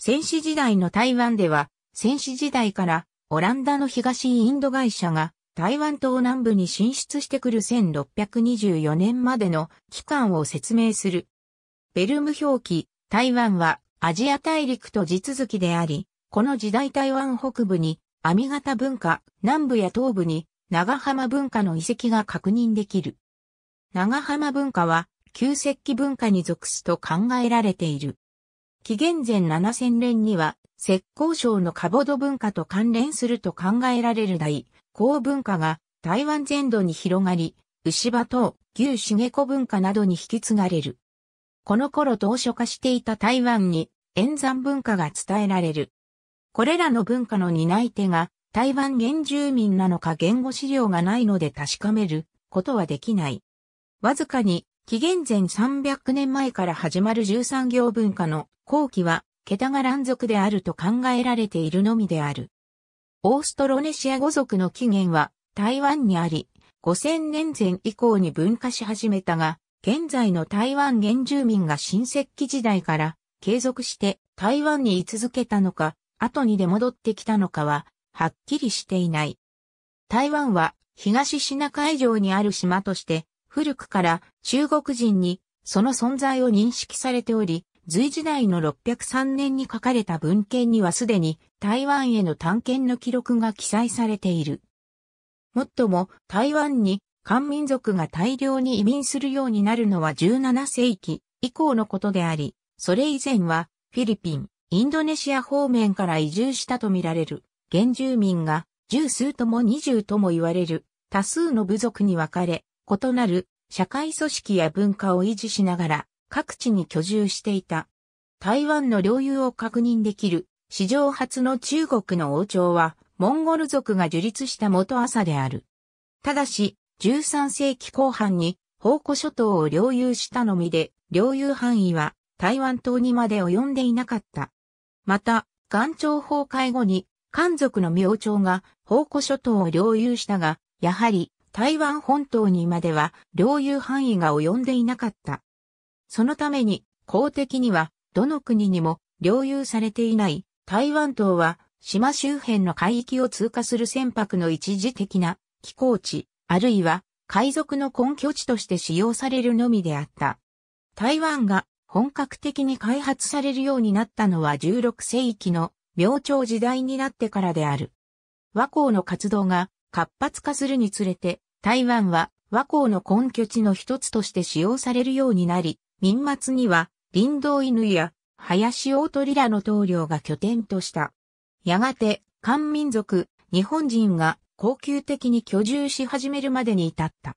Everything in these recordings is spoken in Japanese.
戦死時代の台湾では、戦死時代からオランダの東インド会社が台湾島南部に進出してくる1624年までの期間を説明する。ベルム表記、台湾はアジア大陸と地続きであり、この時代台湾北部に網型文化、南部や東部に長浜文化の遺跡が確認できる。長浜文化は旧石器文化に属すと考えられている。紀元前7000年には、浙江省のカボド文化と関連すると考えられる大、高文化が台湾全土に広がり、牛場等、牛茂子文化などに引き継がれる。この頃同初化していた台湾に、演山文化が伝えられる。これらの文化の担い手が、台湾原住民なのか言語資料がないので確かめることはできない。わずかに紀元前300年前から始まる13行文化の後期は、桁が乱族であると考えられているのみである。オーストロネシア語族の起源は台湾にあり、5000年前以降に分化し始めたが、現在の台湾原住民が新石器時代から継続して台湾に居続けたのか、後に出戻ってきたのかは、はっきりしていない。台湾は東シナ海上にある島として、古くから中国人にその存在を認識されており、隋時代の603年に書かれた文献にはすでに台湾への探検の記録が記載されている。もっとも台湾に漢民族が大量に移民するようになるのは17世紀以降のことであり、それ以前はフィリピン、インドネシア方面から移住したとみられる原住民が十数とも二十とも言われる多数の部族に分かれ、異なる社会組織や文化を維持しながら各地に居住していた。台湾の領有を確認できる史上初の中国の王朝はモンゴル族が樹立した元朝である。ただし、13世紀後半に宝庫諸島を領有したのみで、領有範囲は台湾島にまで及んでいなかった。また、元朝崩壊後に漢族の明朝が宝庫諸島を領有したが、やはり台湾本島にまでは領有範囲が及んでいなかった。そのために公的にはどの国にも領有されていない台湾島は島周辺の海域を通過する船舶の一時的な寄港地、あるいは海賊の根拠地として使用されるのみであった。台湾が本格的に開発されるようになったのは16世紀の明朝時代になってからである。和光の活動が活発化するにつれて、台湾は和光の根拠地の一つとして使用されるようになり、民末には林道犬や林大鳥らの棟梁が拠点とした。やがて、漢民族、日本人が恒久的に居住し始めるまでに至った。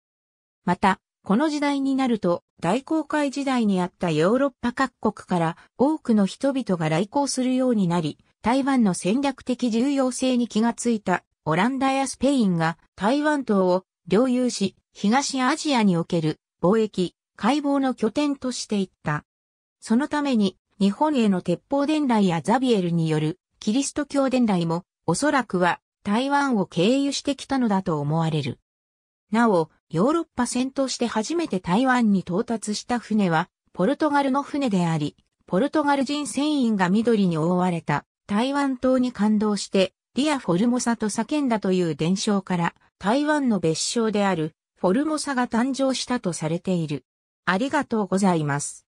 また、この時代になると、大航海時代にあったヨーロッパ各国から多くの人々が来航するようになり、台湾の戦略的重要性に気がついたオランダやスペインが台湾島を領有し、東アジアにおける貿易、解剖の拠点としていった。そのために、日本への鉄砲伝来やザビエルによるキリスト教伝来も、おそらくは台湾を経由してきたのだと思われる。なお、ヨーロッパ戦として初めて台湾に到達した船は、ポルトガルの船であり、ポルトガル人船員が緑に覆われた台湾島に感動してリア・フォルモサと叫んだという伝承から台湾の別称であるフォルモサが誕生したとされている。ありがとうございます。